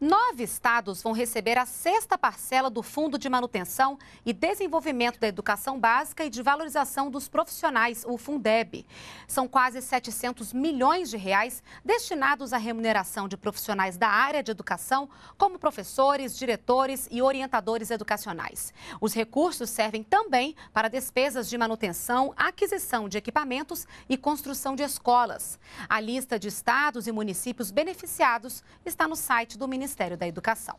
Nove estados vão receber a sexta parcela do Fundo de Manutenção e Desenvolvimento da Educação Básica e de Valorização dos Profissionais, o Fundeb. São quase 700 milhões de reais destinados à remuneração de profissionais da área de educação, como professores, diretores e orientadores educacionais. Os recursos servem também para despesas de manutenção, aquisição de equipamentos e construção de escolas. A lista de estados e municípios beneficiados está no site do Ministério Ministério da Educação.